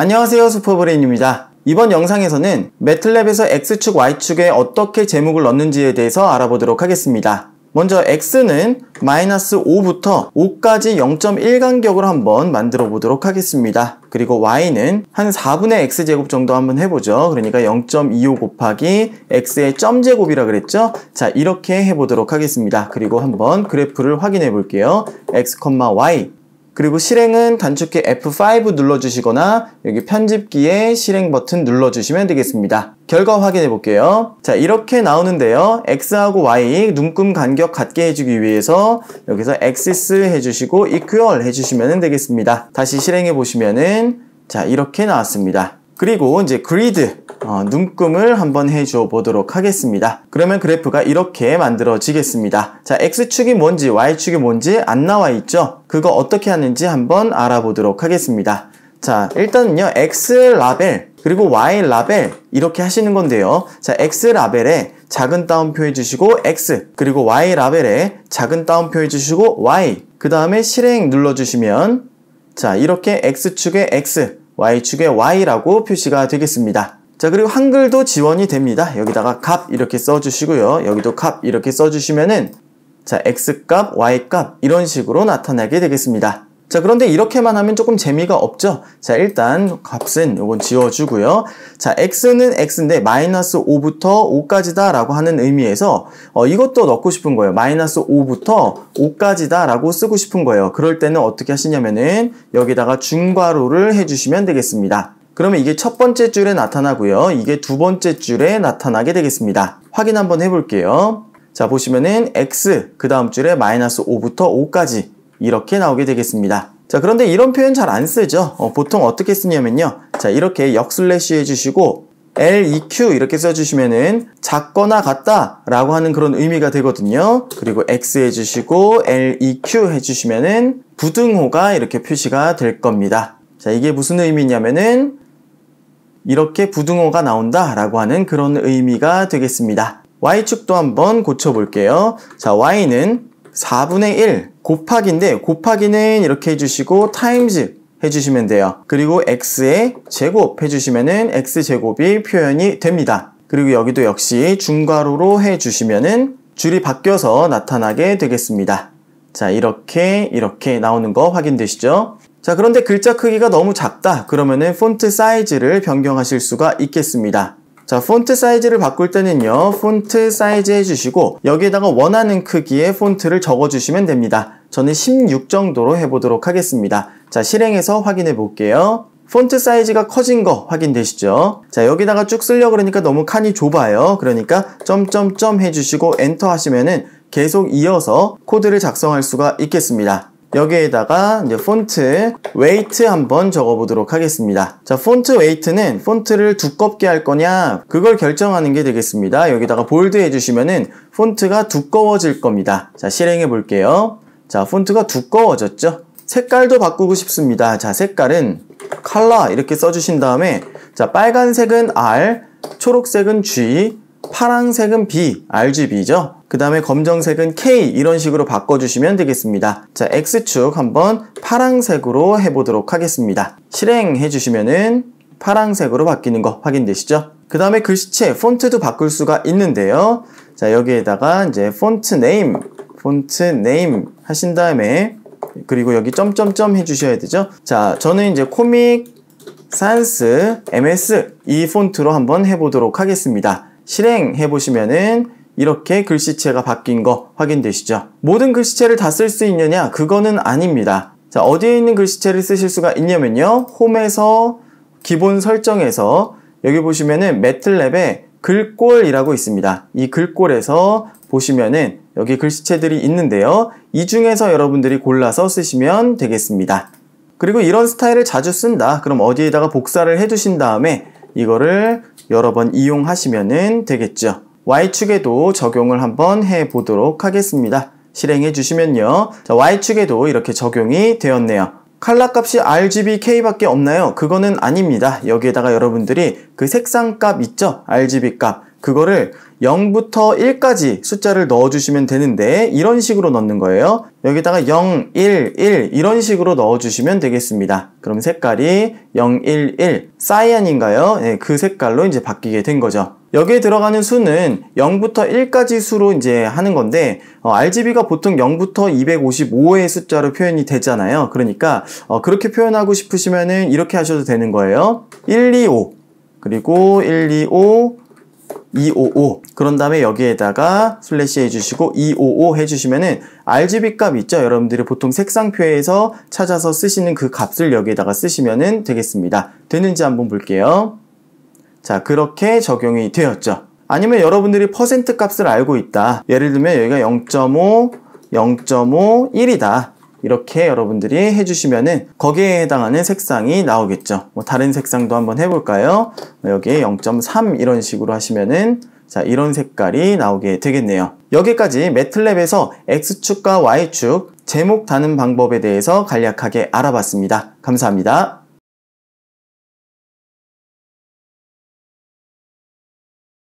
안녕하세요 슈퍼브레인입니다. 이번 영상에서는 매트랩에서 X축, Y축에 어떻게 제목을 넣는지에 대해서 알아보도록 하겠습니다. 먼저 X는 마이너스 5부터 5까지 0.1 간격으로 한번 만들어 보도록 하겠습니다. 그리고 Y는 한 4분의 X제곱 정도 한번 해보죠. 그러니까 0.25 곱하기 X의 점제곱이라 그랬죠? 자, 이렇게 해보도록 하겠습니다. 그리고 한번 그래프를 확인해 볼게요. X, Y 그리고 실행은 단축키 F5 눌러주시거나 여기 편집기에 실행 버튼 눌러주시면 되겠습니다. 결과 확인해 볼게요. 자 이렇게 나오는데요. X하고 Y 눈금 간격 같게 해주기 위해서 여기서 Axis 해주시고 Equal 해주시면 되겠습니다. 다시 실행해 보시면은 자 이렇게 나왔습니다. 그리고 이제 그리드 어, 눈금을 한번 해줘 보도록 하겠습니다. 그러면 그래프가 이렇게 만들어지겠습니다. 자, X축이 뭔지 Y축이 뭔지 안 나와 있죠? 그거 어떻게 하는지 한번 알아보도록 하겠습니다. 자, 일단은요, X 라벨, 그리고 Y 라벨, 이렇게 하시는 건데요. 자, X 라벨에 작은 따옴표 해주시고, X, 그리고 Y 라벨에 작은 따옴표 해주시고, Y, 그 다음에 실행 눌러주시면, 자, 이렇게 X축에 X, Y축에 Y라고 표시가 되겠습니다. 자 그리고 한글도 지원이 됩니다. 여기다가 값 이렇게 써주시고요. 여기도 값 이렇게 써주시면은 자 x값, y값 이런 식으로 나타나게 되겠습니다. 자 그런데 이렇게만 하면 조금 재미가 없죠 자 일단 값은 요건 지워주고요 자 x는 x인데 마이너스 5부터 5까지다 라고 하는 의미에서 어, 이것도 넣고 싶은 거예요 마이너스 5부터 5까지다 라고 쓰고 싶은 거예요 그럴 때는 어떻게 하시냐면은 여기다가 중괄호를 해주시면 되겠습니다 그러면 이게 첫 번째 줄에 나타나고요. 이게 두 번째 줄에 나타나게 되겠습니다. 확인 한번 해볼게요. 자, 보시면은 x, 그 다음 줄에 마이너스 5부터 5까지 이렇게 나오게 되겠습니다. 자, 그런데 이런 표현 잘 안 쓰죠? 어, 보통 어떻게 쓰냐면요. 자, 이렇게 역슬래시 해주시고 LEQ 이렇게 써주시면은 작거나 같다 라고 하는 그런 의미가 되거든요. 그리고 X 해주시고 LEQ 해주시면은 부등호가 이렇게 표시가 될 겁니다. 자, 이게 무슨 의미냐면은 이렇게 부등호가 나온다라고 하는 그런 의미가 되겠습니다. y축도 한번 고쳐볼게요. 자, y는 4분의 1 곱하기인데 곱하기는 이렇게 해주시고 타임즈 해주시면 돼요. 그리고 x의 제곱 해주시면은 x제곱이 표현이 됩니다. 그리고 여기도 역시 중괄호로 해주시면은 줄이 바뀌어서 나타나게 되겠습니다. 자, 이렇게 이렇게 나오는 거 확인되시죠? 자, 그런데 글자 크기가 너무 작다. 그러면은 폰트 사이즈를 변경하실 수가 있겠습니다. 자, 폰트 사이즈를 바꿀 때는요. 폰트 사이즈 해주시고 여기에다가 원하는 크기의 폰트를 적어주시면 됩니다. 저는 16 정도로 해보도록 하겠습니다. 자, 실행해서 확인해 볼게요. 폰트 사이즈가 커진 거 확인되시죠? 자 여기다가 쭉 쓰려고 그러니까 너무 칸이 좁아요. 그러니까 점점점 해주시고 엔터 하시면은 계속 이어서 코드를 작성할 수가 있겠습니다. 여기에다가 이제 폰트 웨이트 한번 적어보도록 하겠습니다. 자, 폰트 웨이트는 폰트를 두껍게 할 거냐 그걸 결정하는 게 되겠습니다. 여기다가 볼드 해주시면은 폰트가 두꺼워질 겁니다. 자, 실행해 볼게요. 자, 폰트가 두꺼워졌죠? 색깔도 바꾸고 싶습니다. 자, 색깔은 컬러 이렇게 써주신 다음에 자, 빨간색은 R, 초록색은 G, 파랑색은 B, RGB죠. 그 다음에 검정색은 K 이런 식으로 바꿔주시면 되겠습니다. 자, X축 한번 파랑색으로 해보도록 하겠습니다. 실행해 주시면은 파랑색으로 바뀌는 거 확인되시죠? 그 다음에 글씨체, 폰트도 바꿀 수가 있는데요. 자, 여기에다가 이제 폰트 네임, 폰트 네임 하신 다음에 그리고 여기 점점점 해주셔야 되죠. 자, 저는 이제 코믹, 산스, MS 이 폰트로 한번 해보도록 하겠습니다. 실행해 보시면은 이렇게 글씨체가 바뀐 거 확인되시죠? 모든 글씨체를 다 쓸 수 있느냐? 그거는 아닙니다. 자, 어디에 있는 글씨체를 쓰실 수가 있냐면요. 홈에서 기본 설정에서 여기 보시면은 매트랩에 글꼴이라고 있습니다. 이 글꼴에서 보시면은 여기 글씨체들이 있는데요. 이 중에서 여러분들이 골라서 쓰시면 되겠습니다. 그리고 이런 스타일을 자주 쓴다. 그럼 어디에다가 복사를 해주신 다음에 이거를 여러 번 이용하시면 되겠죠. Y축에도 적용을 한번 해보도록 하겠습니다. 실행해 주시면요. 자, Y축에도 이렇게 적용이 되었네요. 칼라 값이 RGBK밖에 없나요? 그거는 아닙니다. 여기에다가 여러분들이 그 색상 값 있죠? RGB 값. 그거를 0부터 1까지 숫자를 넣어주시면 되는데 이런 식으로 넣는 거예요. 여기다가 0, 1, 1 이런 식으로 넣어주시면 되겠습니다. 그럼 색깔이 0, 1, 1 사이안인가요? 네, 그 색깔로 이제 바뀌게 된 거죠. 여기에 들어가는 수는 0부터 1까지 수로 이제 하는 건데 어, RGB가 보통 0부터 255의 숫자로 표현이 되잖아요. 그러니까 어, 그렇게 표현하고 싶으시면은 이렇게 하셔도 되는 거예요. 1, 2, 5 그리고 1, 2, 5 255 그런 다음에 여기에다가 슬래시 해주시고 255 해주시면은 RGB 값 있죠? 여러분들이 보통 색상표에서 찾아서 쓰시는 그 값을 여기에다가 쓰시면은 되겠습니다. 되는지 한번 볼게요. 자 그렇게 적용이 되었죠. 아니면 여러분들이 퍼센트 값을 알고 있다. 예를 들면 여기가 0.5, 0.5, 1이다. 이렇게 여러분들이 해주시면은 거기에 해당하는 색상이 나오겠죠. 뭐 다른 색상도 한번 해볼까요? 뭐 여기 에0.3 이런 식으로 하시면은 자 이런 색깔이 나오게 되겠네요. 여기까지 매트랩에서 X축과 Y축 제목 다는 방법에 대해서 간략하게 알아봤습니다. 감사합니다.